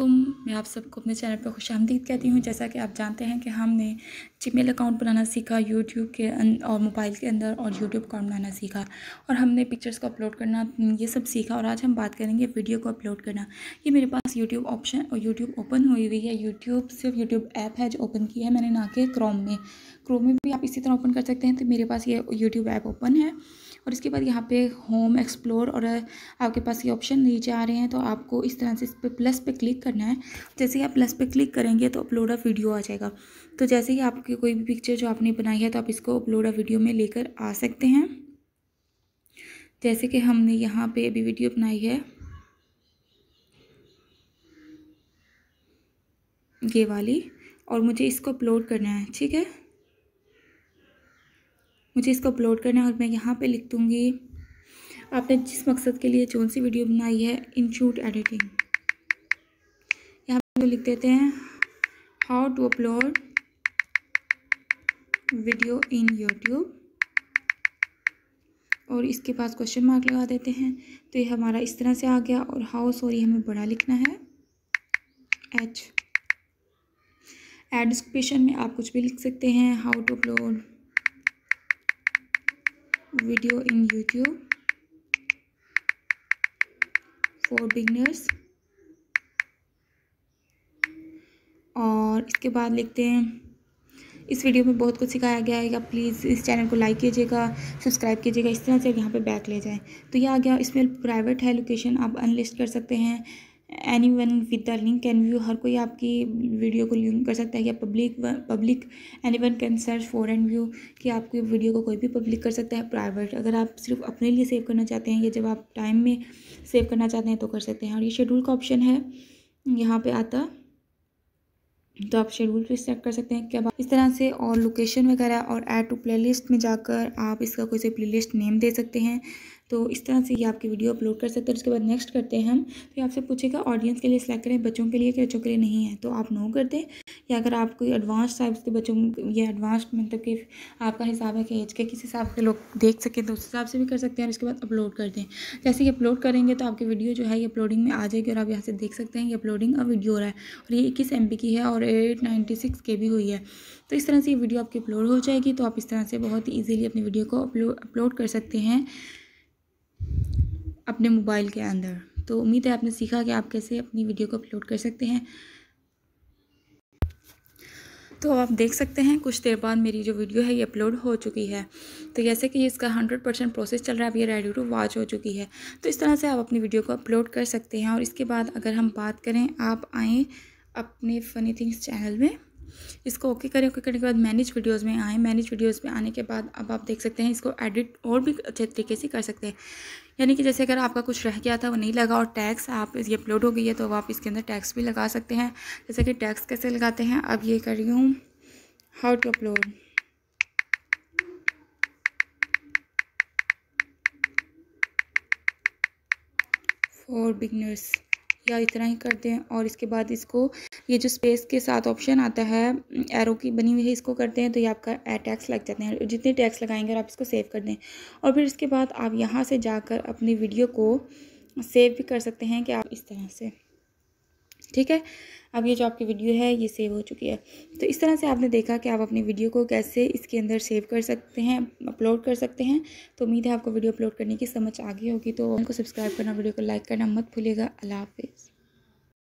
वालेकुम मैं आप सबको अपने चैनल पर खुश आमदीद कहती हूँ जैसा कि आप जानते हैं कि हमने जीमेल अकाउंट बनाना सीखा यूट्यूब के अं-, और मोबाइल के अंदर और यूट्यूब अकाउंट बनाना सीखा और हमने पिक्चर्स को अपलोड करना ये सब सीखा और आज हम बात करेंगे वीडियो को अपलोड करना ये मेरे पास यूट्यूब ऑप्शन और यूट्यूब ओपन हुई हुई है यूट्यूब सिर्फ यूट्यूब ऐप है जो ओपन की है मैंने ना के क्रोम में क्रोम में भी आप इसी तरह ओपन कर सकते हैं तो मेरे पास ये यूट्यूब ऐप ओपन है और इसके बाद यहाँ पे होम एक्सप्लोर और आपके पास ये ऑप्शन नीचे आ रहे हैं तो आपको इस तरह से इस पर प्लस पे क्लिक करना है जैसे ही आप प्लस पे क्लिक करेंगे तो अपलोड अ वीडियो आ जाएगा तो जैसे ही आपकी कोई भी पिक्चर जो आपने बनाई है तो आप इसको अपलोड अ वीडियो में लेकर आ सकते हैं जैसे कि हमने यहाँ पर अभी वीडियो बनाई है ये वाली और मुझे इसको अपलोड करना है ठीक है मुझे इसको अपलोड करना है और मैं यहाँ पे लिख दूँगी आपने जिस मकसद के लिए कौन सी वीडियो बनाई है इन शूट एडिटिंग यहाँ पे लिख देते हैं how to upload video in YouTube और इसके पास क्वेश्चन मार्क लगा देते हैं तो ये हमारा इस तरह से आ गया और हाउ सॉरी हमें बड़ा लिखना है एच एड डिस्क्रिप्शन में आप कुछ भी लिख सकते हैं how to upload video in YouTube for beginners और इसके बाद लिखते हैं इस वीडियो में बहुत कुछ सिखाया गया है प्लीज़ इस चैनल को लाइक कीजिएगा सब्सक्राइब कीजिएगा इस तरह से यहाँ पे बैक ले जाएं तो ये आ गया इसमें प्राइवेट है लोकेशन आप अनलिस्ट कर सकते हैं anyone with the link can view हर कोई आपकी वीडियो को लिंक कर सकता है या public public anyone can search for and view कि आपकी वीडियो को कोई भी पब्लिक कर सकता है प्राइवेट अगर आप सिर्फ अपने लिए सेव करना चाहते हैं या जब आप टाइम में सेव करना चाहते हैं तो कर सकते हैं और ये शेड्यूल का ऑप्शन है यहाँ पर आता तो आप शेड्यूल पे सेट कर सकते हैं क्या इस तरह से और लोकेशन वगैरह और ऐड टू प्लेलिस्ट में जाकर आप इसका कोई से प्लेलिस्ट नेम दे सकते हैं तो इस तरह से ये आपकी वीडियो अपलोड कर सकते हैं उसके बाद नेक्स्ट करते हैं हम तो ये आपसे पूछेगा ऑडियंस के लिए सिलेक्ट करें बच्चों के लिए कि बच्चों के लिए नहीं है तो आप नो कर दें या अगर आप कोई एडवांस टाइप के बच्चों या एडवांस मतलब कि आपका हिसाब है कि एज के किस हिसाब से लोग देख सकें तो उस हिसाब से भी कर सकते हैं और उसके बाद अपलोड कर दें जैसे कि अपलोड करेंगे तो आपकी वीडियो जो है ये अपलोडिंग में आ जाएगी और आप यहाँ से देख सकते हैं ये अपलोडिंग और वीडियो रहा है और ये इक्कीस एम की है और एट नाइन्टी सिक्स के भी हुई है तो इस तरह से ये वीडियो आपकी अपलोड हो जाएगी तो आप इस तरह से बहुत ही ईजिली अपनी वीडियो को अपलोड अपलोड कर सकते हैं अपने मोबाइल के अंदर तो उम्मीद है आपने सीखा कि आप कैसे अपनी वीडियो को अपलोड कर सकते हैं तो आप देख सकते हैं कुछ देर बाद मेरी जो वीडियो है ये अपलोड हो चुकी है तो जैसे कि इसका हंड्रेड परसेंट प्रोसेस चल रहा है अब ये रेडी टू वॉच हो चुकी है तो इस तरह से आप अपनी वीडियो को अपलोड कर सकते हैं और इसके बाद अगर हम बात करें आप आएँ अपने फ़नी थिंग्स चैनल में इसको ओके करें ओके करने के बाद मैनेज वीडियोस में आए मैनेज वीडियोस में आने के बाद अब आप देख सकते हैं इसको एडिट और भी अच्छे तरीके से कर सकते हैं यानी कि जैसे अगर आपका कुछ रह गया था वो नहीं लगा और टैक्स आप ये अपलोड हो गई है तो आप इसके अंदर टैक्स भी लगा सकते हैं जैसे कि टैक्स कैसे लगाते हैं अब ये कर रही हूँ how to upload for beginners या इतना ही कर दें और इसके बाद इसको ये जो स्पेस के साथ ऑप्शन आता है एरो की बनी हुई है इसको करते हैं तो ये आपका टैक्स लग जाते हैं जितने टैक्स लगाएंगे और आप इसको सेव कर दें और फिर इसके बाद आप यहाँ से जाकर अपनी वीडियो को सेव भी कर सकते हैं कि आप इस तरह से ठीक है अब ये जो आपकी वीडियो है ये सेव हो चुकी है तो इस तरह से आपने देखा कि आप अपनी वीडियो को कैसे इसके अंदर सेव कर सकते हैं अपलोड कर सकते हैं तो उम्मीद है आपको वीडियो अपलोड करने की समझ आ गई होगी तो उनको सब्सक्राइब करना वीडियो को लाइक करना मत भूलिएगा अल्लाह हाफिज़